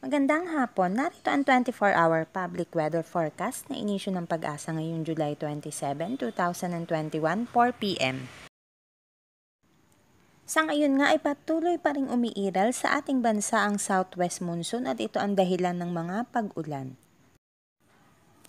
Magandang hapon. Narito ang 24-hour public weather forecast na inisyo ng pag-asa ngayong July 27, 2021, 4 p.m. Sa ngayon nga ay patuloy pa rin umiiral sa ating bansa ang southwest monsoon at ito ang dahilan ng mga pag-ulan.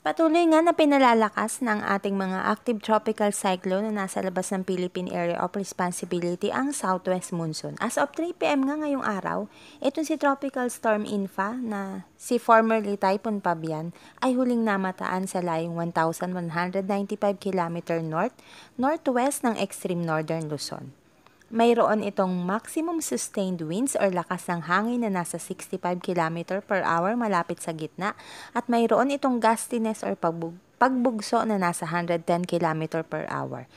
Patuloy nga na pinalalakas ng ating mga active tropical cyclone na nasa labas ng Philippine Area of Responsibility ang southwest monsoon. As of 3 p.m. nga ngayong araw, itong si Tropical Storm Infa na si formerly Typhoon Pabian ay huling namataan sa layong 1,195 km north, northwest ng extreme northern Luzon mayroon itong maximum sustained winds or lakas ng hangin na nasa 65 km per hour malapit sa gitna at mayroon itong gustiness or pagbug pagbugso na nasa 110 km per hour.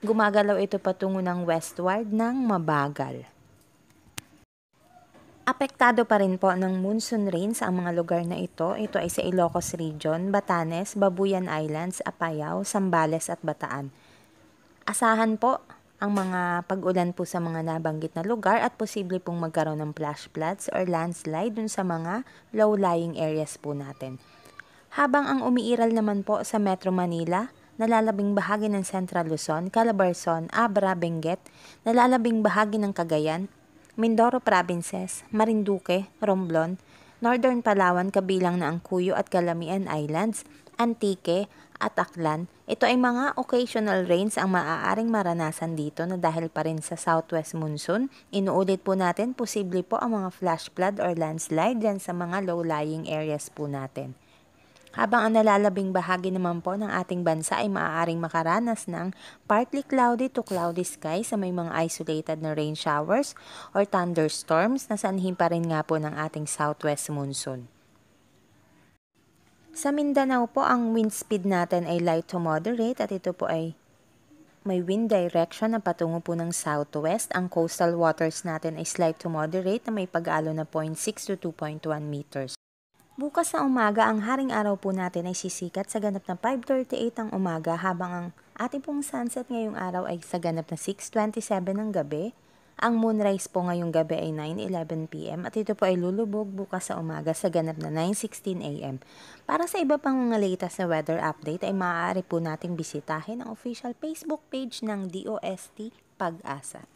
Gumagalaw ito patungo ng westward ng mabagal. Apektado pa rin po ng monsoon rains ang mga lugar na ito. Ito ay sa Ilocos Region, Batanes, Babuyan Islands, Apayao, Sambales at Bataan. Asahan po ang mga pag-ulan po sa mga nabanggit na lugar at posible pong magkaroon ng flash floods or landslide dun sa mga low-lying areas po natin. Habang ang umiiral naman po sa Metro Manila, nalalabing bahagi ng Central Luzon, Calabarzon, Abra, Benguet, nalalabing bahagi ng Cagayan, Mindoro Provinces, Marinduque, Romblon, Northern Palawan kabilang na ang Cuyo at Calamian Islands, Antique at Aklan. Ito ay mga occasional rains ang maaaring maranasan dito na dahil pa rin sa southwest monsoon. Inuulit po natin, posible po ang mga flash flood or landslide dyan sa mga low-lying areas po natin. Habang ang nalalabing bahagi naman po ng ating bansa ay maaaring makaranas ng partly cloudy to cloudy sky sa may mga isolated na rain showers or thunderstorms na sanhin pa rin nga po ng ating southwest monsoon. Sa Mindanao po, ang wind speed natin ay light to moderate at ito po ay may wind direction na patungo po ng southwest. Ang coastal waters natin ay slight to moderate na may pag-alo na 0.6 to 2.1 meters. Bukas na umaga, ang haring araw po natin ay sisikat sa ganap na 5.38 ang umaga habang ang ating pong sunset ngayong araw ay sa ganap na 6.27 ng gabi. Ang moonrise po ngayong gabi ay 9.11pm at ito po ay lulubog bukas sa umaga sa ganap na 9.16am. Para sa iba pang mga latest na weather update ay maaari po nating bisitahin ang official Facebook page ng DOST Pag-asa.